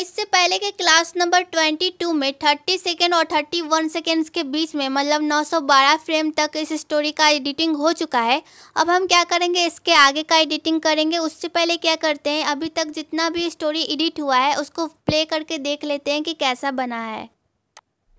इससे पहले के क्लास नंबर 22 में 30 सेकेंड और 31 सेकेंड्स के बीच में मतलब 912 फ्रेम तक इस स्टोरी का एडिटिंग हो चुका है अब हम क्या करेंगे इसके आगे का एडिटिंग करेंगे उससे पहले क्या करते हैं अभी तक जितना भी स्टोरी एडिट हुआ है उसको प्ले करके देख लेते हैं कि कैसा बना है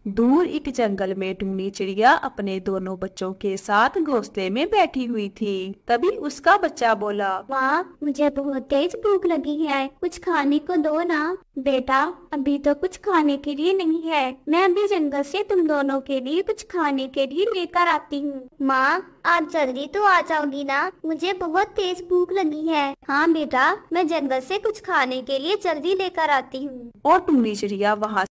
दूर एक जंगल में टूनी चिड़िया अपने दोनों बच्चों के साथ घोंसले में बैठी हुई थी तभी उसका बच्चा बोला माँ मुझे बहुत तेज भूख लगी है कुछ खाने को दो ना बेटा अभी तो कुछ खाने के लिए नहीं है मैं अभी जंगल से तुम दोनों के लिए कुछ खाने के लिए लेकर आती हूँ माँ आप जल्दी तो आ जाओगी ना मुझे बहुत तेज भूख लगी है हाँ बेटा मैं जंगल से कुछ खाने के लिए जल्दी लेकर आती हूँ और टूनी चिड़िया वहाँ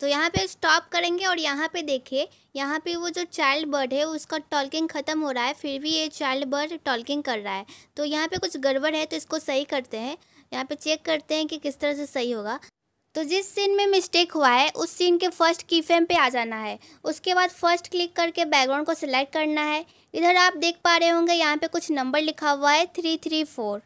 तो यहाँ पे स्टॉप करेंगे और यहाँ पे देखिए यहाँ पे वो जो चाइल्ड बर्ड है उसका टॉल्किंग ख़त्म हो रहा है फिर भी ये चाइल्ड बर्ड टॉल्किंग कर रहा है तो यहाँ पे कुछ गड़बड़ है तो इसको सही करते हैं यहाँ पे चेक करते हैं कि किस तरह से सही होगा तो जिस सीन में मिस्टेक हुआ है उस सीन के फर्स्ट की फ्रेम पे आ जाना है उसके बाद फर्स्ट क्लिक करके बैकग्राउंड को सिलेक्ट करना है इधर आप देख पा रहे होंगे यहाँ पे कुछ नंबर लिखा हुआ है थ्री थ्री फोर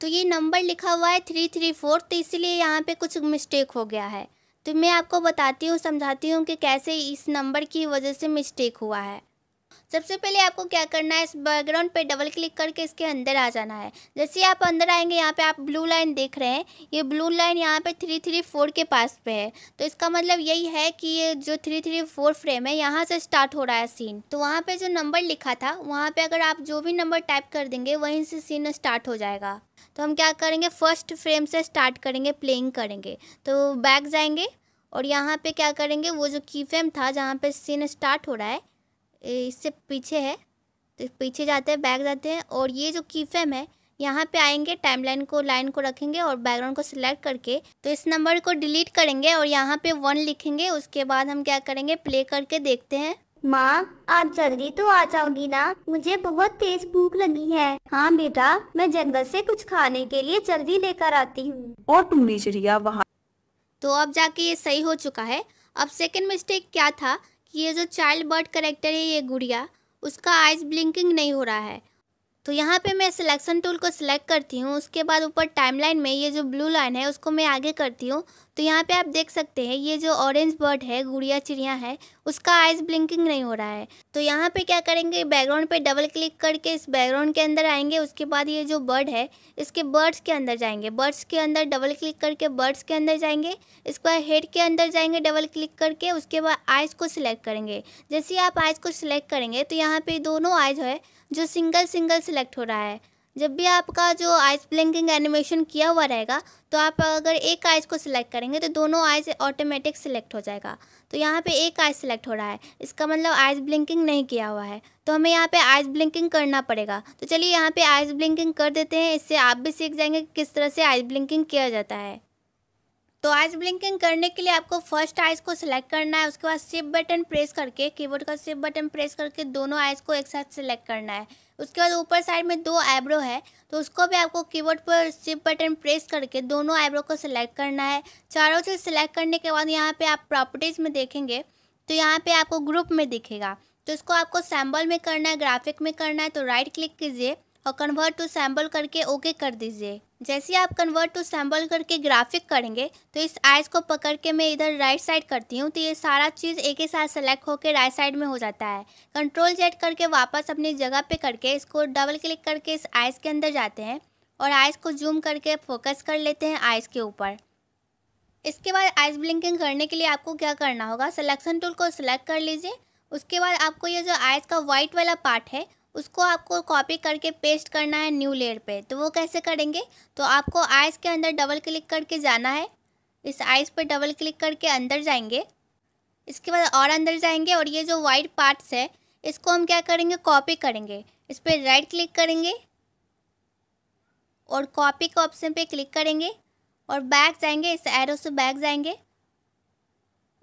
तो ये नंबर लिखा हुआ है थ्री थ्री फोर तो इसीलिए यहाँ पे कुछ मिस्टेक हो गया है तो मैं आपको बताती हूँ समझाती हूँ कि कैसे इस नंबर की वजह से मिस्टेक हुआ है सबसे पहले आपको क्या करना है इस बैकग्राउंड पे डबल क्लिक करके इसके अंदर आ जाना है जैसे आप अंदर आएंगे यहाँ पे आप ब्लू लाइन देख रहे हैं ये ब्लू लाइन यहाँ पे थ्री थ्री फोर के पास पे है तो इसका मतलब यही है कि ये जो थ्री थ्री फोर फ्रेम है यहाँ से स्टार्ट हो रहा है सीन तो वहाँ पर जो नंबर लिखा था वहाँ पर अगर आप जो भी नंबर टाइप कर देंगे वहीं से सीन स्टार्ट हो जाएगा तो हम क्या करेंगे फर्स्ट फ्रेम से स्टार्ट करेंगे प्लेइंग करेंगे तो बैक जाएंगे और यहाँ पे क्या करेंगे वो जो की फ्रेम था जहाँ पे सीन स्टार्ट हो रहा है इससे पीछे है तो पीछे जाते हैं बैक जाते हैं और ये जो की फ्रेम है यहाँ पे आएंगे टाइमलाइन को लाइन को रखेंगे और बैकग्राउंड को सिलेक्ट करके तो इस नंबर को डिलीट करेंगे और यहाँ पे वन लिखेंगे उसके बाद हम क्या करेंगे प्ले करके देखते हैं माँ आप जल्दी तो आ जाऊंगी ना मुझे बहुत तेज भूख लगी है हाँ बेटा मैं जंगल से कुछ खाने के लिए जल्दी लेकर आती हूँ और तुम नीचे वहाँ तो अब जाके ये सही हो चुका है अब सेकेंड मिस्टेक क्या था ये जो चाइल्ड बर्ड करेक्टर है ये गुड़िया उसका आइज ब्लिंकिंग नहीं हो रहा है तो यहाँ पे मैं सिलेक्शन टूल को सिलेक्ट करती हूँ उसके बाद ऊपर टाइमलाइन में ये जो ब्लू लाइन है उसको मैं आगे करती हूँ तो यहाँ पे आप देख सकते हैं ये जो ऑरेंज बर्ड है गुड़िया चिड़िया है उसका आइज ब्लिंकिंग नहीं हो रहा है तो यहाँ पे क्या करेंगे बैकग्राउंड पे डबल क्लिक करके इस बैकग्राउंड के अंदर आएंगे उसके बाद ये जो बर्ड है इसके बर्ड्स के अंदर जाएंगे बर्ड्स के अंदर डबल क्लिक करके बर्ड्स के अंदर जाएंगे इसके बाद हेड के अंदर जाएंगे डबल क्लिक करके उसके बाद आइज को सिलेक्ट करेंगे जैसे आप आइज को सिलेक्ट करेंगे तो यहाँ पे दोनों आइज है जो सिंगल सिंगल सेलेक्ट हो रहा है जब भी आपका जो आइज ब्लिंकिंग एनिमेशन किया हुआ रहेगा तो आप अगर एक आइज को सिलेक्ट करेंगे तो दोनों आइज ऑटोमेटिक सिलेक्ट हो जाएगा तो यहाँ पे एक आइज सिलेक्ट हो रहा है इसका मतलब आइज ब्लिंकिंग नहीं किया हुआ है तो हमें यहाँ पे आइज ब्लिंकिंग करना पड़ेगा तो चलिए यहाँ पे आइज ब्लिंकिंग कर देते हैं इससे आप भी सीख जाएंगे कि किस तरह से आइज ब्लिंकिंग किया जाता है तो आइज ब्लिंकिंग करने के लिए आपको फर्स्ट आइज़ को सिलेक्ट करना है उसके बाद सिप बटन प्रेस करके कीबोर्ड का सिप बटन प्रेस करके दोनों आइज़ को एक साथ सिलेक्ट करना है उसके बाद ऊपर साइड में दो आईब्रो है तो उसको भी आपको कीबोर्ड पर सिप बटन प्रेस करके दोनों आईब्रो को सिलेक्ट करना है चारों चीज़ सिलेक्ट करने के बाद यहाँ पर आप प्रॉपर्टीज़ में देखेंगे तो यहाँ पर आपको ग्रुप में दिखेगा तो इसको आपको सैम्बल में करना है ग्राफिक में करना है तो राइट क्लिक कीजिए और कन्वर्ट टू सैम्बल करके ओके कर दीजिए जैसे आप कन्वर्ट टू सैम्बल करके ग्राफिक करेंगे तो इस आइज़ को पकड़ के मैं इधर राइट साइड करती हूँ तो ये सारा चीज़ एक ही साथ सेलेक्ट होकर राइट साइड में हो जाता है कंट्रोल जेड करके वापस अपनी जगह पे करके इसको डबल क्लिक करके इस आइज़ के अंदर जाते हैं और आइज़ को जूम करके फोकस कर लेते हैं आइज़ के ऊपर इसके बाद आइज़ ब्लिंकिंग करने के लिए आपको क्या करना होगा सलेक्शन टूल को सिलेक्ट कर लीजिए उसके बाद आपको ये जो आइज़ का वाइट वाला पार्ट है उसको आपको कॉपी करके पेस्ट करना है न्यू लेयर पे तो वो कैसे करेंगे तो आपको आइस के अंदर डबल क्लिक करके जाना है इस आइस पे डबल क्लिक करके अंदर जाएंगे इसके बाद और अंदर जाएंगे और ये जो वाइट पार्ट्स है इसको हम क्या करेंगे कॉपी करेंगे इस पर राइट क्लिक करेंगे और कॉपी के ऑप्शन पर क्लिक करेंगे और बैक जाएंगे इस एरो से बैक जाएंगे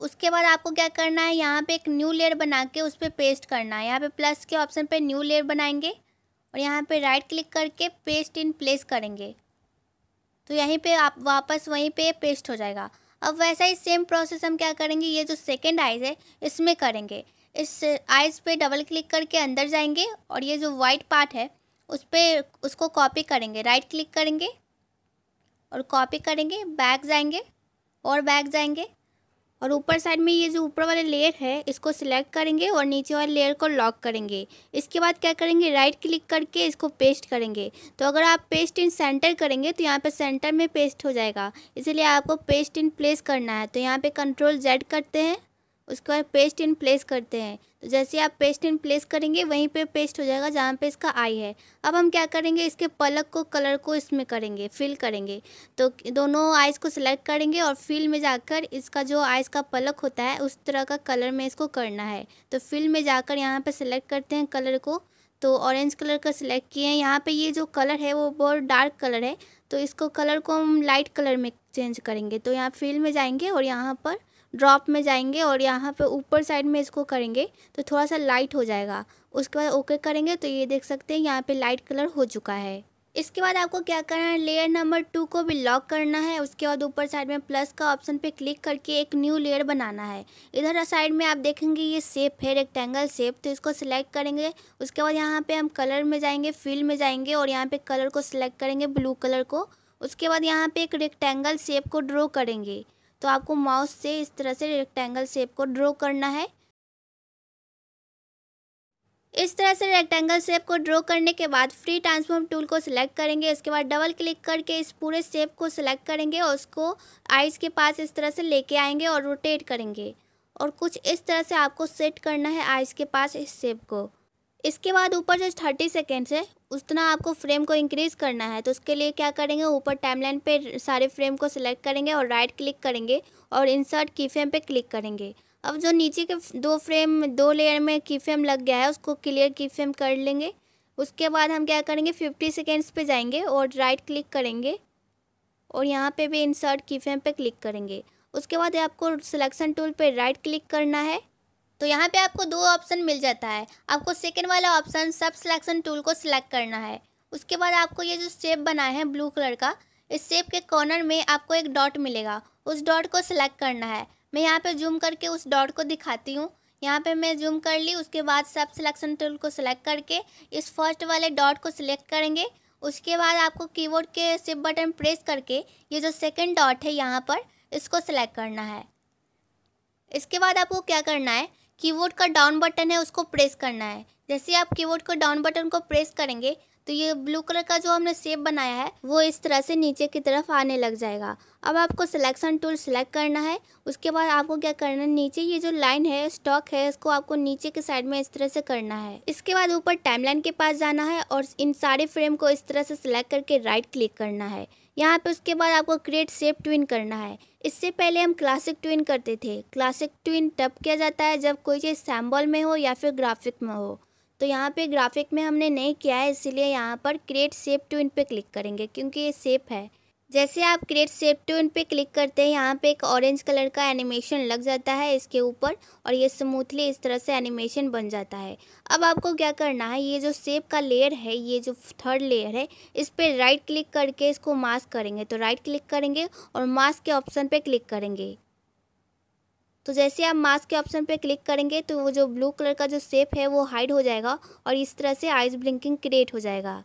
उसके बाद आपको क्या करना है यहाँ पे एक न्यू लेयर बना के उस पर पेस्ट करना है यहाँ पे प्लस के ऑप्शन पे न्यू लेयर बनाएंगे और यहाँ पे राइट क्लिक करके पेस्ट इन प्लेस करेंगे तो यहीं पे आप वापस वहीं पे पेस्ट हो जाएगा अब वैसा ही सेम प्रोसेस हम क्या करेंगे ये जो सेकेंड आइज़ है इसमें करेंगे इस आइज़ पर डबल क्लिक करके अंदर जाएंगे और ये जो वाइट पार्ट है उस पर उसको कॉपी करेंगे राइट क्लिक करेंगे और कॉपी करेंगे बैक जाएंगे और बैक जाएंगे और ऊपर साइड में ये जो ऊपर वाले लेयर है इसको सिलेक्ट करेंगे और नीचे वाले लेयर को लॉक करेंगे इसके बाद क्या करेंगे राइट क्लिक करके इसको पेस्ट करेंगे तो अगर आप पेस्ट इन सेंटर करेंगे तो यहाँ पे सेंटर में पेस्ट हो जाएगा इसलिए आपको पेस्ट इन प्लेस करना है तो यहाँ पे कंट्रोल जेड करते हैं उसके बाद पेस्ट इन प्लेस करते हैं तो जैसे आप पेस्ट इन प्लेस करेंगे वहीं पे पेस्ट हो जाएगा जहाँ पे इसका आई है अब हम क्या करेंगे इसके पलक को कलर को इसमें करेंगे फिल करेंगे तो दोनों आइज़ को सिलेक्ट करेंगे और फिल में जाकर इसका जो आइज़ का पलक होता है उस तरह का कलर में इसको करना है तो फिल में जाकर यहाँ पर सिलेक्ट करते हैं कलर को तो ऑरेंज कलर का सिलेक्ट किए हैं यहाँ पर ये जो कलर है वो बहुत डार्क कलर है तो इसको कलर को हम लाइट कलर में चेंज करेंगे तो यहाँ फील्ड में जाएंगे और यहाँ पर ड्रॉप में जाएंगे और यहाँ पे ऊपर साइड में इसको करेंगे तो थोड़ा सा लाइट हो जाएगा उसके बाद ओके करेंगे तो ये देख सकते हैं यहाँ पे लाइट कलर हो चुका है इसके बाद आपको क्या करना है लेयर नंबर टू को भी लॉक करना है उसके बाद ऊपर साइड में प्लस का ऑप्शन पे क्लिक करके एक न्यू लेयर बनाना है इधर साइड में आप देखेंगे ये सेप है रेक्टेंगल सेप तो इसको सिलेक्ट करेंगे उसके बाद यहाँ पे हम कलर में जाएंगे फील में जाएंगे और यहाँ पे कलर को सिलेक्ट करेंगे ब्लू कलर को उसके बाद यहाँ पे एक रेक्टेंगल सेप को ड्रॉ करेंगे तो आपको माउस से इस तरह से रेक्टेंगल शेप को ड्रॉ करना है इस तरह से रेक्टेंगल शेप को ड्रॉ करने के बाद फ्री ट्रांसफॉर्म टूल को सिलेक्ट करेंगे इसके बाद डबल क्लिक करके इस पूरे शेप को सिलेक्ट करेंगे और उसको आइज़ के पास इस तरह से लेके आएंगे और रोटेट करेंगे और कुछ इस तरह से आपको सेट करना है आइज़ के पास इस शेप को इसके बाद ऊपर जो थर्टी सेकेंड्स है उतना आपको फ्रेम को इंक्रीज़ करना है तो उसके लिए क्या करेंगे ऊपर टाइमलाइन पे सारे फ्रेम को सिलेक्ट करेंगे और राइट क्लिक करेंगे और इंसर्ट की फ्रेम पे क्लिक करेंगे अब जो नीचे के दो फ्रेम दो लेयर में की फ्रेम लग गया है उसको क्लियर की फ्रेम कर लेंगे उसके बाद हम क्या करेंगे फिफ्टी सेकेंड्स पर जाएंगे और राइट क्लिक करेंगे और यहाँ पर भी इंसर्ट की फ्रेम पर क्लिक करेंगे उसके बाद आपको सिलेक्शन टूल पर राइट क्लिक करना है तो यहाँ पे आपको दो ऑप्शन मिल जाता है आपको सेकेंड वाला ऑप्शन सब सिलेक्शन टूल को सिलेक्ट करना है उसके बाद आपको ये जो शेप बना है ब्लू कलर का इस शेप के कॉर्नर में आपको एक डॉट मिलेगा उस डॉट को सिलेक्ट करना है मैं यहाँ पर जूम करके उस डॉट को दिखाती हूँ यहाँ पे मैं जूम कर ली उसके बाद सब सिलेक्शन टूल को सिलेक्ट करके इस फर्स्ट वाले डॉट को सिलेक्ट करेंगे उसके बाद आपको कीबोर्ड के सिप बटन प्रेस करके ये जो सेकेंड डॉट है यहाँ पर इसको सिलेक्ट करना है इसके बाद आपको क्या करना है कीबोर्ड का डाउन बटन है उसको प्रेस करना है जैसे आप कीबोर्ड को डाउन बटन को प्रेस करेंगे तो ये ब्लू कलर का जो हमने सेप बनाया है वो इस तरह से नीचे की तरफ आने लग जाएगा अब आपको सिलेक्शन टूल सेलेक्ट करना है उसके बाद आपको क्या करना है नीचे ये जो लाइन है स्टॉक है इसको आपको नीचे के साइड में इस तरह से करना है इसके बाद ऊपर टाइमलाइन के पास जाना है और इन सारे फ्रेम को इस तरह से सिलेक्ट करके राइट क्लिक करना है यहाँ पे उसके बाद आपको क्रिएट सेप ट्विन करना है इससे पहले हम क्लासिक ट्विन करते थे क्लासिक ट्विन तब किया जाता है जब कोई चीज़ सैम्बल में हो या फिर ग्राफिक में हो तो यहाँ पे ग्राफिक में हमने नहीं किया है इसलिए यहाँ पर क्रिएट सेप ट्विन पे क्लिक करेंगे क्योंकि ये सेप है जैसे आप क्रिएट सेप टून पे क्लिक करते हैं यहाँ पे एक ऑरेंज कलर का एनिमेशन लग जाता है इसके ऊपर और ये स्मूथली इस तरह से एनिमेशन बन जाता है अब आपको क्या करना है ये जो सेप का लेयर है ये जो थर्ड लेयर है इस पर राइट क्लिक करके इसको मास्क करेंगे तो राइट क्लिक करेंगे और मास्क के ऑप्शन पर क्लिक करेंगे तो जैसे आप मास्क के ऑप्शन पर क्लिक करेंगे तो वो जो ब्लू कलर का जो सेप है वो हाइड हो जाएगा और इस तरह से आइस ब्लिंकिंग क्रिएट हो जाएगा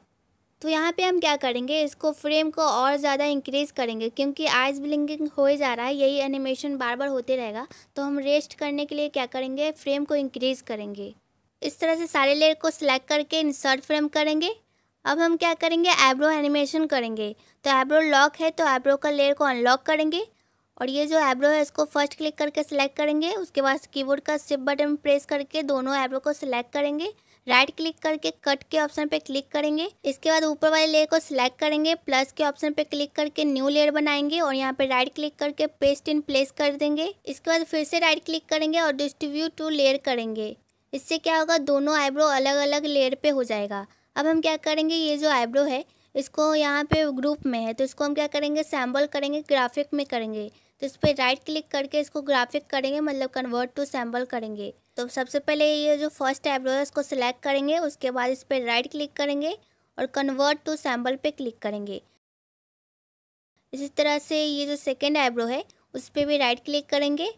तो यहाँ पे हम क्या करेंगे इसको फ्रेम को और ज़्यादा इंक्रीज़ करेंगे क्योंकि आइज ब्लिंकिंग हो ही जा रहा है यही एनिमेशन बार बार होते रहेगा तो हम रेस्ट करने के लिए क्या करेंगे फ्रेम को इंक्रीज़ करेंगे इस तरह से सारे लेयर को सिलेक्ट करके इंसर्ट फ्रेम करेंगे अब हम क्या करेंगे एब्रो एनिमेशन करेंगे तो एब्रो लॉक है तो एब्रो का लेयर को अनलॉक करेंगे और ये जो एब्रो है इसको फर्स्ट क्लिक करके सिलेक्ट करेंगे उसके बाद कीबोर्ड का सिप बटन प्रेस करके दोनों एब्रो को सिलेक्ट करेंगे राइट क्लिक करके कट के ऑप्शन पे क्लिक करेंगे इसके बाद ऊपर वाले लेयर को सिलेक्ट करेंगे प्लस के ऑप्शन पे क्लिक करके न्यू लेयर बनाएंगे और यहाँ पे राइट क्लिक करके पेस्ट इन प्लेस कर देंगे इसके बाद फिर से राइट क्लिक करेंगे और डिस्ट्रीब्यूट टू लेयर करेंगे इससे क्या होगा दोनों आईब्रो अलग अलग लेयर पे हो जाएगा अब हम क्या करेंगे ये जो आईब्रो है इसको यहाँ पे ग्रुप में है तो इसको हम क्या करेंगे सैम्बल करेंगे ग्राफिक में करेंगे तो इस पर राइट क्लिक करके इसको ग्राफिक करेंगे मतलब कन्वर्ट टू सैम्बल करेंगे तो सबसे पहले ये जो फर्स्ट एब्रो है उसको सिलेक्ट करेंगे उसके बाद इस पर राइट क्लिक करेंगे और कन्वर्ट टू सैम्बल पे क्लिक करेंगे इसी तरह से ये जो सेकेंड एब्रो है उस पर भी राइट क्लिक करेंगे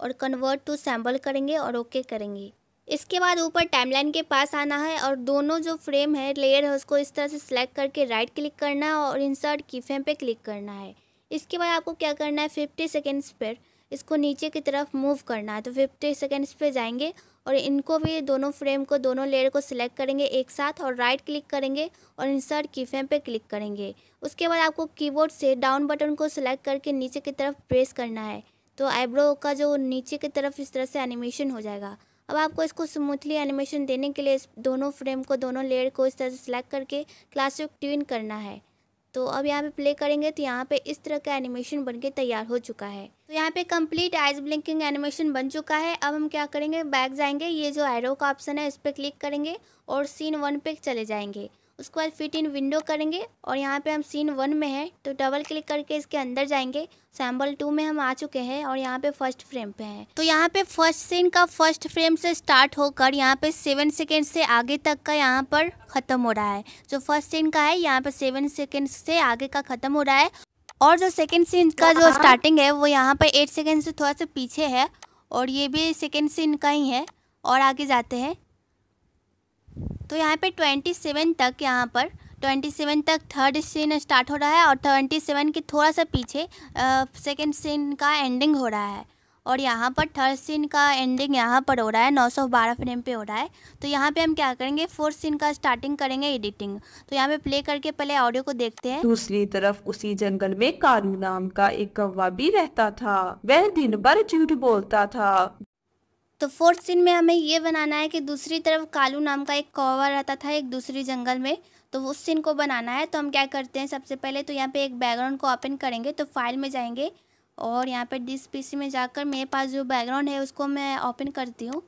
और कन्वर्ट टू सैम्बल करेंगे और ओके करेंगे इसके बाद ऊपर टाइमलाइन के पास आना है और दोनों जो फ्रेम है लेयर है उसको इस तरह से सिलेक्ट करके राइट क्लिक करना है और इंसर्ट की फ्रेम पर क्लिक करना है इसके बाद आपको क्या करना है फिफ्टी सेकेंड्स पर इसको नीचे की तरफ मूव करना है तो फिफ्टी सेकेंड्स पे जाएंगे और इनको भी दोनों फ्रेम को दोनों लेयर को सिलेक्ट करेंगे एक साथ और राइट क्लिक करेंगे और इंसर्ट की फ्रेम पे क्लिक करेंगे उसके बाद आपको कीबोर्ड से डाउन बटन को सिलेक्ट करके नीचे की तरफ प्रेस करना है तो आईब्रो का जो नीचे की तरफ इस तरह से एनिमेशन हो जाएगा अब आपको इसको स्मूथली एनिमेशन देने के लिए इस दोनों फ्रेम को दोनों लेयर को इस तरह से सिलेक्ट करके क्लासिक ट्विन ट्यून करना है तो अब यहाँ पे प्ले करेंगे तो यहाँ पे इस तरह का एनिमेशन बन के तैयार हो चुका है तो यहाँ पे कंप्लीट आइज ब्लिंकिंग एनिमेशन बन चुका है अब हम क्या करेंगे बैक जाएंगे ये जो एरो का ऑप्शन है इस पर क्लिक करेंगे और सीन वन पे चले जाएंगे उसके बाद फिट इन विंडो करेंगे और यहाँ पे हम सीन वन में है तो डबल क्लिक करके इसके अंदर जाएंगे सैम्बल टू में हम आ चुके हैं और यहाँ पे फर्स्ट फ्रेम पे हैं तो यहाँ पे फर्स्ट सीन का फर्स्ट फ्रेम से स्टार्ट होकर यहाँ पे सेवन सेकेंड से आगे तक का यहाँ पर ख़त्म हो रहा है जो फर्स्ट सीन का है यहाँ पे सेवन सेकेंड से आगे का ख़त्म हो रहा है और जो सेकेंड सीन का जो स्टार्टिंग है वो यहाँ पर एट सेकेंड से थोड़ा सा पीछे है और ये भी सेकेंड सीन का ही है और आगे जाते हैं तो यहाँ पे ट्वेंटी सेवन तक यहाँ पर ट्वेंटी सेवन तक थर्ड सीन स्टार्ट हो रहा है और ट्वेंटी सेवन के थोड़ा सा पीछे सेकेंड सीन का एंडिंग हो रहा है और यहाँ पर थर्ड सीन का एंडिंग यहाँ पर हो रहा है 912 फ्रेम पे हो रहा है तो यहाँ पे हम क्या करेंगे फोर्थ सीन का स्टार्टिंग करेंगे एडिटिंग तो यहाँ पे प्ले करके पहले ऑडियो को देखते हैं दूसरी तरफ उसी जंगल में कारू नाम का एक कौवा भी रहता था वह दिन भर झूठ बोलता था तो फोर्थ सीन में हमें ये बनाना है कि दूसरी तरफ कालू नाम का एक कौवा रहता था एक दूसरी जंगल में तो उस सीन को बनाना है तो हम क्या करते हैं सबसे पहले तो यहाँ पे एक बैकग्राउंड को ओपन करेंगे तो फाइल में जाएंगे और यहाँ पे डिस पी में जाकर मेरे पास जो बैकग्राउंड है उसको मैं ओपन करती हूँ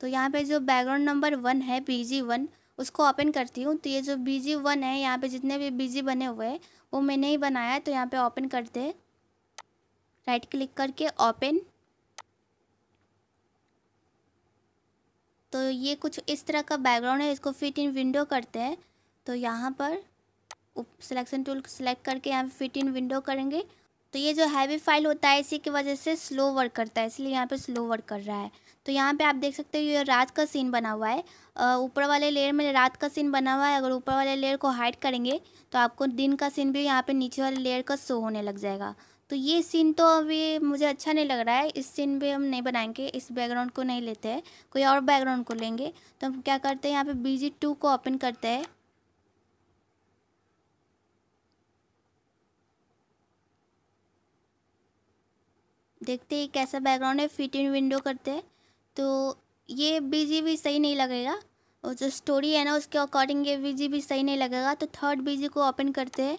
तो यहाँ पे जो बैकग्राउंड नंबर वन है बी वन उसको ओपन करती हूँ तो ये जो बी वन है यहाँ पर जितने भी बी बने हुए हैं वो मैंने ही बनाया है तो यहाँ पर ओपन करते हैं राइट क्लिक करके ओपन तो ये कुछ इस तरह का बैकग्राउंड है इसको फिट इन विंडो करते हैं तो यहाँ पर सिलेक्शन टूल सेलेक्ट करके यहाँ पे फिट इन विंडो करेंगे तो ये जो हैवी फाइल होता है इसी की वजह से स्लो वर्क करता है इसलिए यहाँ पे स्लो वर्क कर रहा है तो यहाँ पे आप देख सकते हो ये रात का सीन बना हुआ है ऊपर वाले लेयर में रात का सीन बना हुआ है अगर ऊपर वाले लेयर को हाइड करेंगे तो आपको दिन का सीन भी यहाँ पे नीचे वाले लेयर का शो होने लग जाएगा तो ये सीन तो अभी मुझे अच्छा नहीं लग रहा है इस सीन पे हम नहीं बनाएंगे इस बैकग्राउंड को नहीं लेते हैं कोई और बैकग्राउंड को लेंगे तो हम क्या करते हैं यहाँ पे बी जी टू को ओपन करते हैं देखते हैं कैसा बैकग्राउंड है फिट इन विंडो करते हैं तो ये बीजी भी सही नहीं लगेगा और जो स्टोरी है ना उसके अकॉर्डिंग ये बीजी भी सही नहीं लगेगा तो थर्ड बीजी को ओपन करते हैं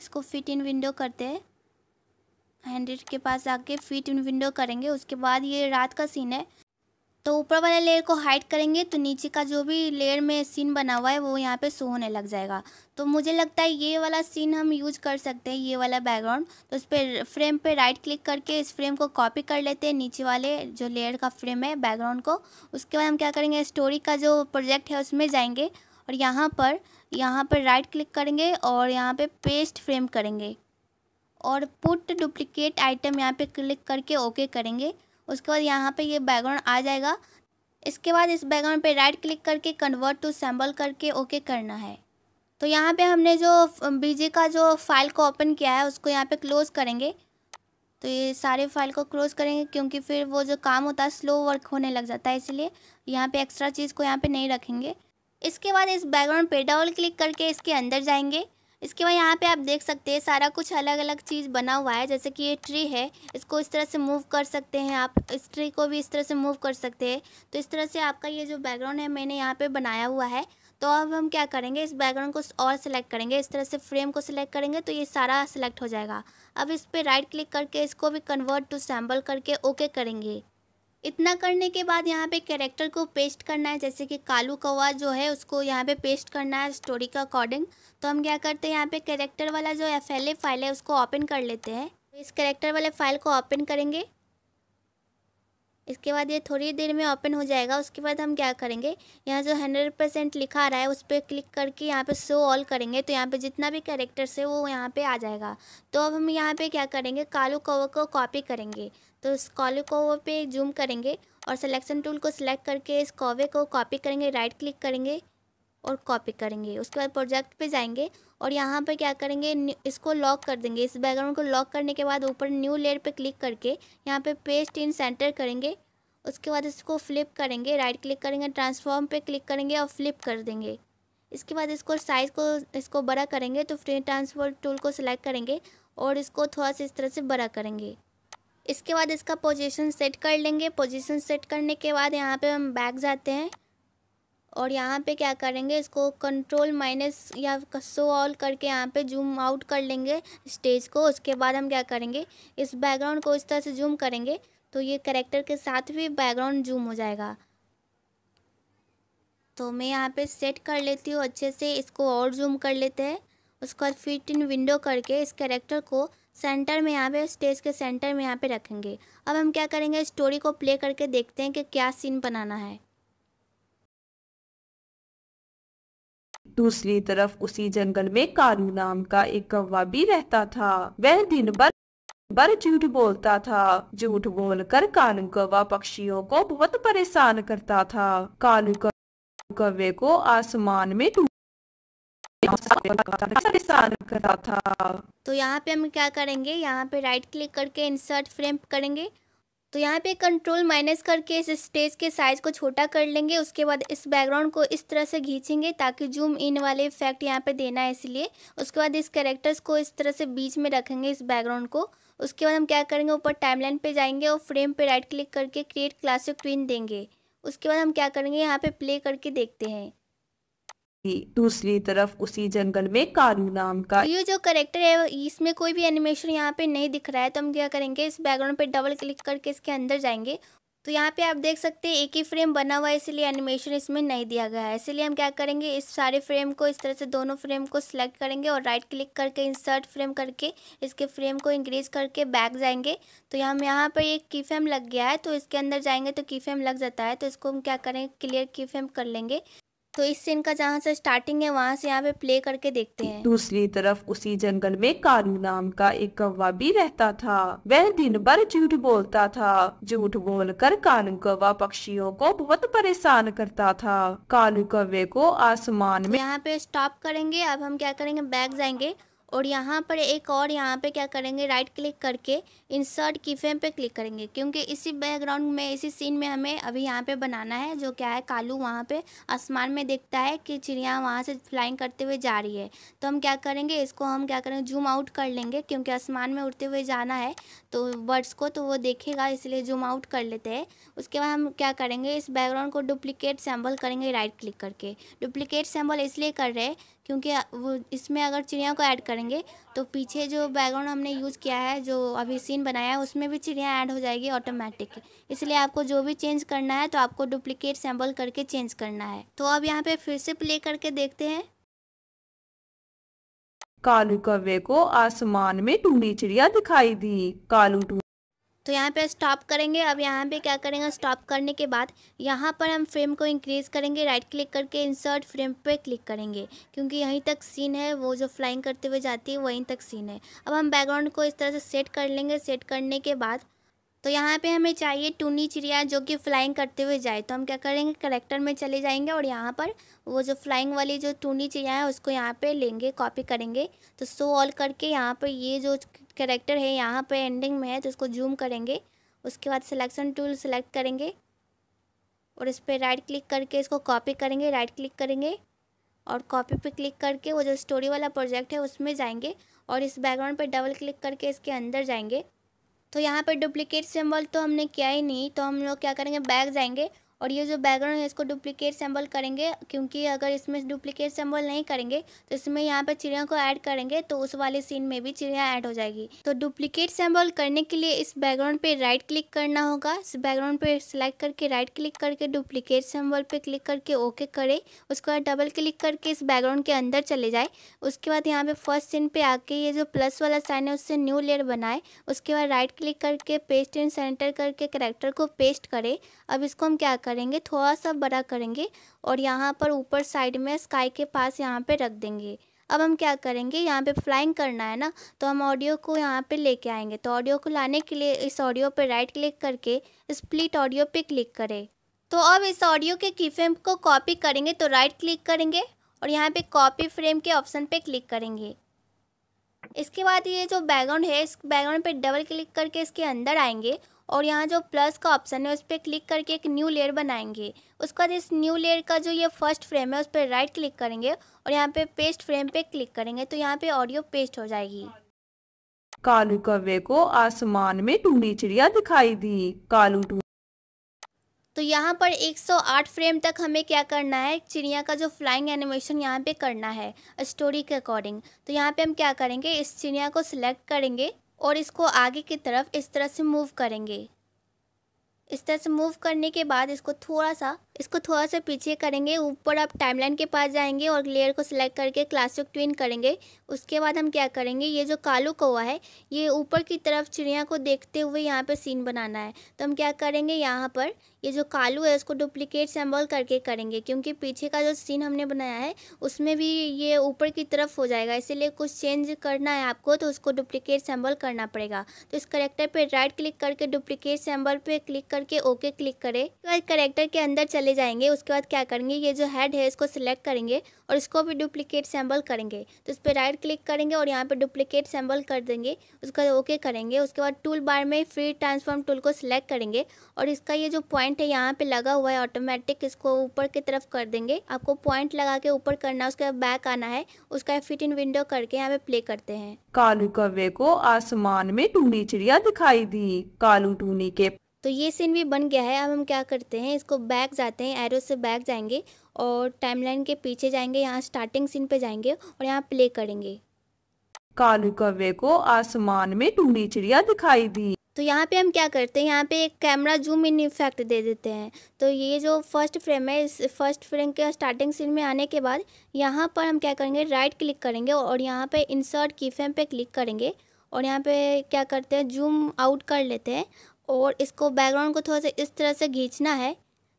इसको फिट इन विंडो करते हैं हैंड्रेड के पास आके फिट इन विंडो करेंगे उसके बाद ये रात का सीन है तो ऊपर वाले लेयर को हाइड करेंगे तो नीचे का जो भी लेयर में सीन बना हुआ है वो यहाँ पे शो होने लग जाएगा तो मुझे लगता है ये वाला सीन हम यूज कर सकते हैं ये वाला बैकग्राउंड तो इस पर फ्रेम पे राइट क्लिक करके इस फ्रेम को कॉपी कर लेते हैं नीचे वाले जो लेयर का फ्रेम है बैकग्राउंड को उसके बाद हम क्या करेंगे स्टोरी का जो प्रोजेक्ट है उसमें जाएंगे और यहाँ पर यहाँ पर राइट क्लिक करेंगे और यहाँ पे पेस्ट फ्रेम करेंगे और पुट डुप्लीकेट आइटम यहाँ पे क्लिक करके ओके करेंगे उसके बाद यहाँ पे ये बैकग्राउंड आ जाएगा इसके बाद इस बैकग्राउंड पे राइट क्लिक करके कन्वर्ट टू सैम्बल करके ओके करना है तो यहाँ पे हमने जो बीजे का जो फाइल को ओपन किया है उसको यहाँ पे क्लोज़ करेंगे तो ये सारे फाइल को क्लोज़ करेंगे क्योंकि फिर वो जो काम होता है स्लो वर्क होने लग जाता है इसलिए यहाँ पर एक्स्ट्रा चीज़ को यहाँ पर नहीं रखेंगे इसके बाद इस बैकग्राउंड पे डबल क्लिक करके इसके अंदर जाएंगे इसके बाद यहाँ पे आप देख सकते हैं सारा कुछ अलग अलग चीज़ बना हुआ है जैसे कि ये ट्री है इसको इस तरह से मूव कर सकते हैं आप इस ट्री को भी इस तरह से मूव कर सकते हैं तो इस तरह से आपका ये जो बैकग्राउंड है मैंने यहाँ पे बनाया हुआ है तो अब हम क्या करेंगे इस बैकग्राउंड को और सिलेक्ट करेंगे इस तरह से फ्रेम को सिलेक्ट करेंगे तो ये सारा सिलेक्ट हो जाएगा अब इस पर राइट क्लिक करके इसको भी कन्वर्ट टू सैम्बल करके ओके करेंगे इतना करने के बाद यहाँ पे कैरेक्टर को पेस्ट करना है जैसे कि कालू कौवा जो है उसको यहाँ पे पेस्ट करना है स्टोरी का अकॉर्डिंग तो हम क्या करते हैं यहाँ पे कैरेक्टर वाला जो एफ एल फाइल है उसको ओपन कर लेते हैं तो इस कैरेक्टर वाले फाइल को ओपन करेंगे इसके बाद ये थोड़ी देर में ओपन हो जाएगा उसके बाद हम क्या करेंगे यहाँ जो हंड्रेड परसेंट लिखा आ रहा है उस पर क्लिक करके यहाँ पे शो ऑल करेंगे तो यहाँ पे जितना भी कैरेक्टर्स है वो यहाँ पे आ जाएगा तो अब हम यहाँ पे क्या करेंगे कालू कवर को कॉपी करेंगे तो इस कॉले को पे जूम करेंगे और सिलेक्शन टूल को सिलेक्ट करके इस कॉवे को कॉपी करेंगे राइट क्लिक करेंगे और कॉपी करेंगे उसके बाद प्रोजेक्ट पे जाएंगे और यहाँ पर क्या करेंगे इसको लॉक कर देंगे इस बैकग्राउंड को लॉक करने के बाद ऊपर न्यू लेयर पे क्लिक करके यहाँ पे पेस्ट इन सेंटर करेंगे उसके बाद इसको फ्लिप करेंगे राइट क्लिक करेंगे ट्रांसफॉर्म पे क्लिक करेंगे और फ्लिप कर देंगे इसके बाद इसको साइज़ को इसको बड़ा करेंगे तो फ्री ट्रांसफॉर्म टूल को सिलेक्ट करेंगे और इसको थोड़ा सा इस तरह से बड़ा करेंगे इसके बाद इसका पोजीशन सेट कर लेंगे पोजीशन सेट करने के बाद यहाँ पे हम बैक जाते हैं और यहाँ पे क्या करेंगे इसको कंट्रोल माइनस या सो ऑल करके यहाँ पे जूम आउट कर लेंगे स्टेज को उसके बाद हम क्या करेंगे इस बैकग्राउंड को इस तरह से जूम करेंगे तो ये करेक्टर के साथ भी बैकग्राउंड जूम हो जाएगा तो मैं यहाँ पे सेट कर लेती हूँ अच्छे से इसको और जूम कर लेते हैं उसके बाद फिट इन विंडो करके इस करेक्टर को सेंटर में यहाँ पे स्टेज के सेंटर में यहाँ पे रखेंगे अब हम क्या करेंगे स्टोरी को प्ले करके देखते हैं कि क्या सीन बनाना है दूसरी तरफ उसी जंगल में कारू नाम का एक कौवा भी रहता था वह दिन भर बर झूठ बोलता था झूठ बोलकर कालू कौवा पक्षियों को बहुत परेशान करता था कालू कौवे को आसमान में था तो यहाँ पे हम क्या करेंगे यहाँ पे राइट क्लिक करके इंसर्ट फ्रेम करेंगे तो यहाँ पे कंट्रोल माइनस करके इस स्टेज के साइज़ को छोटा कर लेंगे उसके बाद इस बैकग्राउंड को इस तरह से खींचेंगे ताकि जूम इन वाले इफेक्ट यहाँ पे देना है इसलिए उसके बाद इस कैरेक्टर्स को इस तरह से बीच में रखेंगे इस बैकग्राउंड को उसके बाद हम क्या करेंगे ऊपर टाइमलाइन पे जाएंगे और फ्रेम पे राइट क्लिक करके क्रिएट क्लासिक ट्विन देंगे उसके बाद हम क्या करेंगे यहाँ पे प्ले करके देखते हैं दूसरी तरफ उसी जंगल में कारू नाम का ये जो करेक्टर है इसमें कोई भी एनिमेशन यहाँ पे नहीं दिख रहा है तो हम क्या करेंगे इस बैकग्राउंड पे डबल क्लिक करके इसके अंदर जाएंगे तो यहाँ पे आप देख सकते हैं एक ही फ्रेम बना हुआ है इसलिए एनिमेशन इसमें नहीं दिया गया है इसलिए हम क्या करेंगे इस सारे फ्रेम को इस तरह से दोनों फ्रेम को सिलेक्ट करेंगे और राइट क्लिक करके इंसर्ट फ्रेम करके इसके फ्रेम को इंक्रीज करके बैक जाएंगे तो हम यहाँ पर एक की फ्रेम लग गया है तो इसके अंदर जाएंगे तो की फ्रेम लग जाता है तो इसको हम क्या करेंगे क्लियर की फ्रेम कर लेंगे तो इस सीन का जहाँ से स्टार्टिंग है वहाँ से यहाँ पे प्ले करके देखते हैं दूसरी तरफ उसी जंगल में कारू नाम का एक कौवा भी रहता था वह दिन भर झूठ बोलता था झूठ बोलकर कानू कौवा पक्षियों को बहुत परेशान करता था कानू कौवे को आसमान में तो यहाँ पे स्टॉप करेंगे अब हम क्या करेंगे बैग जाएंगे और यहाँ पर एक और यहाँ पे क्या करेंगे राइट क्लिक करके इंसर्ट की फेम पर क्लिक करेंगे क्योंकि इसी बैकग्राउंड में इसी सीन में हमें अभी यहाँ पे बनाना है जो क्या है कालू वहाँ पे आसमान में देखता है कि चिड़िया वहाँ से फ्लाइंग करते हुए जा रही है तो हम क्या करेंगे इसको हम क्या करेंगे जूम आउट कर लेंगे क्योंकि आसमान में उड़ते हुए जाना है तो बर्ड्स को तो वो देखेगा इसलिए जूम आउट कर लेते हैं उसके बाद हम क्या करेंगे इस बैकग्राउंड को डुप्लिकेट सैम्बल करेंगे राइट क्लिक करके डुप्लीकेट सैम्बल इसलिए कर रहे हैं क्योंकि वो इसमें अगर चिड़िया को ऐड करेंगे तो पीछे जो बैकग्राउंड हमने यूज़ किया है जो अभी सीन बनाया है उसमें भी चिड़िया ऐड हो जाएगी ऑटोमेटिक इसलिए आपको जो भी चेंज करना है तो आपको डुप्लीकेट सैम्बल करके चेंज करना है तो अब यहाँ पे फिर से प्ले करके देखते हैं कालू कव्वे को आसमान में टूनी चिड़िया दिखाई दी कालू टू तो यहाँ पे स्टॉप करेंगे अब यहाँ पे क्या करेंगे स्टॉप करने के बाद यहाँ पर हम फ्रेम को इंक्रीज़ करेंगे राइट क्लिक करके इंसर्ट फ्रेम पे क्लिक करेंगे क्योंकि यहीं तक सीन है वो जो फ्लाइंग करते हुए जाती है वहीं तक सीन है अब हम बैकग्राउंड को इस तरह से सेट कर लेंगे सेट करने के बाद तो यहाँ पे हमें चाहिए टूनी चिड़िया जो कि फ्लाइंग करते हुए जाए तो हम क्या करेंगे करेक्टर में चले जाएंगे और यहाँ पर वो जो फ्लाइंग वाली जो टूनी चिड़िया है उसको यहाँ पे लेंगे कॉपी करेंगे तो सो ऑल करके यहाँ पर ये जो कैरेक्टर है यहाँ पे एंडिंग में है तो इसको जूम करेंगे उसके बाद सिलेक्शन टूल सेलेक्ट करेंगे और इस पर राइट क्लिक करके इसको कॉपी करेंगे राइट क्लिक करेंगे और कॉपी पे क्लिक करके वो जो स्टोरी वाला प्रोजेक्ट है उसमें जाएंगे और इस बैकग्राउंड पे डबल क्लिक करके इसके अंदर जाएंगे तो यहाँ पे डुप्लीकेट सिंबल तो हमने किया ही नहीं तो हम लोग क्या करेंगे बैग जाएंगे और ये जो बैकग्राउंड है इसको डुप्लीकेट सेम्बल करेंगे क्योंकि अगर इसमें डुप्लीकेट सेम्बल नहीं करेंगे तो इसमें यहाँ पर चिड़िया को ऐड करेंगे तो उस वाले सीन में भी चिड़िया ऐड हो जाएगी तो डुप्लीकेट सेम्बल करने के लिए इस बैकग्राउंड पे राइट क्लिक करना होगा इस बैकग्राउंड पे सिलेक्ट करके राइट क्लिक करके डुप्लीकेट सेम्बल पे क्लिक करके ओके करे उसके बाद डबल क्लिक करके इस बैकग्राउंड के अंदर चले जाए उसके बाद यहाँ पे फर्स्ट सीन पे आके ये जो प्लस वाला साइन है उससे न्यू लेयर बनाए उसके बाद राइट क्लिक करके पेस्ट इन सेंटर करके करेक्टर को पेस्ट करे अब इसको हम क्या करें करेंगे थोड़ा सा बड़ा करेंगे और यहाँ पर ऊपर साइड में स्काई के पास यहाँ पे रख देंगे अब हम क्या करेंगे यहाँ पे फ्लाइंग करना है ना तो हम ऑडियो को यहाँ पे लेके आएंगे तो ऑडियो को लाने के लिए इस ऑडियो पे राइट क्लिक करके स्प्लिट ऑडियो पे क्लिक करें तो अब इस ऑडियो के की फ्रेम को कॉपी करेंगे तो राइट क्लिक करेंगे और यहाँ पे कॉपी फ्रेम के ऑप्शन पे क्लिक करेंगे इसके बाद ये जो बैकग्राउंड है इस बैकग्राउंड पर डबल क्लिक करके इसके अंदर आएंगे और यहाँ जो प्लस का ऑप्शन है उस पर क्लिक करके एक न्यू लेयर बनाएंगे उसके बाद इस न्यू लेयर का जो ये फर्स्ट फ्रेम है उस पर राइट क्लिक करेंगे और यहाँ पे पेस्ट फ्रेम पे क्लिक करेंगे तो यहाँ पे ऑडियो पेस्ट हो जाएगी कालू कव्य को आसमान में टूनी चिड़िया दिखाई दी कालू टू तो यहाँ पर 108 फ्रेम तक हमें क्या करना है चिड़िया का जो फ्लाइंग एनिमेशन यहाँ पे करना है स्टोरी के अकॉर्डिंग तो यहाँ पे हम क्या करेंगे इस चिड़िया को सिलेक्ट करेंगे और इसको आगे की तरफ इस तरह से मूव करेंगे इस तरह से मूव करने के बाद इसको थोड़ा सा इसको थोड़ा सा पीछे करेंगे ऊपर आप टाइमलाइन के पास जाएंगे और लेयर को सिलेक्ट करके क्लासिक ट्विन करेंगे उसके बाद हम क्या करेंगे ये जो कालू कौवा है ये ऊपर की तरफ चिड़िया को देखते हुए यहाँ पर सीन बनाना है तो हम क्या करेंगे यहाँ पर ये जो कालू है उसको डुप्लीकेट सेम्बल करके करेंगे क्योंकि पीछे का जो सीन हमने बनाया है उसमें भी ये ऊपर की तरफ हो जाएगा इसीलिए कुछ चेंज करना है आपको तो उसको डुप्लीकेट सेम्बल करना पड़ेगा तो इस करेक्टर पर राइट क्लिक करके डुप्लीकेट सेम्बल पर क्लिक करके ओके क्लिक करें उसके तो करेक्टर के अंदर चले जाएंगे उसके बाद क्या करेंगे ये जो हेड है इसको सिलेक्ट करेंगे और इसको भी डुप्लीकेट सैम्बल करेंगे तो इस पर राइट क्लिक करेंगे और यहाँ पर डुप्लीकेट सैम्बल कर देंगे उसका ओके करेंगे उसके बाद टूल बार में फ्री ट्रांसफॉर्म टूल को सिलेक्ट करेंगे और इसका ये जो पॉइंट है यहाँ पर लगा हुआ है ऑटोमेटिक इसको ऊपर की तरफ कर देंगे आपको पॉइंट लगा के ऊपर करना उसके बाद बैक आना है उसका फिट इन विंडो करके यहाँ पे प्ले करते हैं कालू कव्वे को आसमान में टूनी चिड़िया दिखाई दी कालू टूनी के तो ये सीन भी बन गया है अब हम क्या करते हैं इसको बैक जाते हैं एरो से बैक जाएंगे और टाइमलाइन के पीछे जाएंगे यहाँ स्टार्टिंग सीन पे जाएंगे और यहाँ प्ले करेंगे कालू कव्वे को आसमान में टूटी चिड़िया दिखाई दी तो यहाँ पे हम क्या करते हैं यहाँ पे एक कैमरा जूम इन इफेक्ट दे देते हैं तो ये जो फर्स्ट फ्रेम है इस फर्स्ट फ्रेम के स्टार्टिंग सीन में आने के बाद यहाँ पर हम क्या करेंगे राइट क्लिक करेंगे और यहाँ पे इंसर्ट की फ्रेम पे क्लिक करेंगे और यहाँ पे क्या करते हैं जूम आउट कर लेते हैं और इसको बैकग्राउंड को थोड़ा सा इस तरह से खींचना है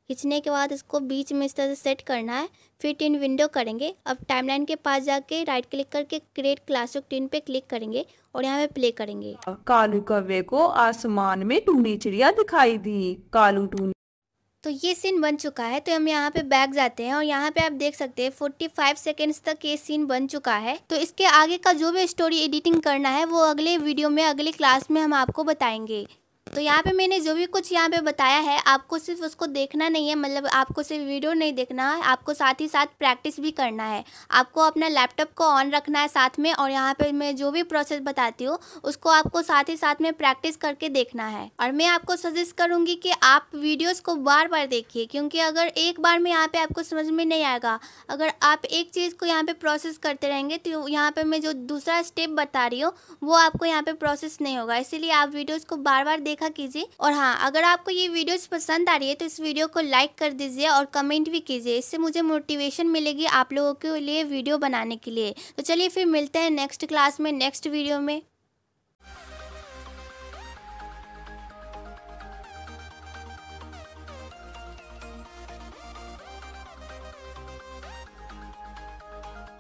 खींचने के बाद इसको बीच में इस तरह से सेट करना है फिर टीन विंडो करेंगे अब टाइमलाइन के पास जाके राइट क्लिक करके क्रिएट क्लासिक टिन पे क्लिक करेंगे और यहाँ पे प्ले करेंगे कालू कव्य को आसमान में टूनी चिड़िया दिखाई दी कालू टूनी तो ये सीन बन चुका है तो हम यहाँ पे बैक जाते हैं और यहाँ पे आप देख सकते हैं 45 सेकेंड्स तक ये सीन बन चुका है तो इसके आगे का जो भी स्टोरी एडिटिंग करना है वो अगले वीडियो में अगले क्लास में हम आपको बताएंगे तो यहाँ पे मैंने जो भी कुछ यहाँ पे बताया है आपको सिर्फ उसको देखना नहीं है मतलब आपको सिर्फ वीडियो नहीं देखना है आपको साथ ही साथ प्रैक्टिस भी करना है आपको अपना लैपटॉप को ऑन रखना है साथ में और यहाँ पे मैं जो भी प्रोसेस बताती हूँ उसको आपको साथ ही साथ में प्रैक्टिस करके देखना है और मैं आपको सजेस्ट करूँगी कि आप वीडियोज़ को बार बार देखिए क्योंकि अगर एक बार में यहाँ पर आपको समझ में नहीं आएगा अगर आप एक चीज़ को यहाँ पर प्रोसेस करते रहेंगे तो यहाँ पर मैं जो दूसरा स्टेप बता रही हूँ वो आपको यहाँ पर प्रोसेस नहीं होगा इसीलिए आप वीडियोज़ को बार बार देखा कीजिए और हाँ अगर आपको ये वीडियो पसंद आ रही है तो इस वीडियो को लाइक कर दीजिए और कमेंट भी कीजिए इससे मुझे मोटिवेशन मिलेगी आप लोगों के लिए वीडियो बनाने के लिए तो चलिए फिर मिलते हैं नेक्स्ट क्लास में नेक्स्ट वीडियो में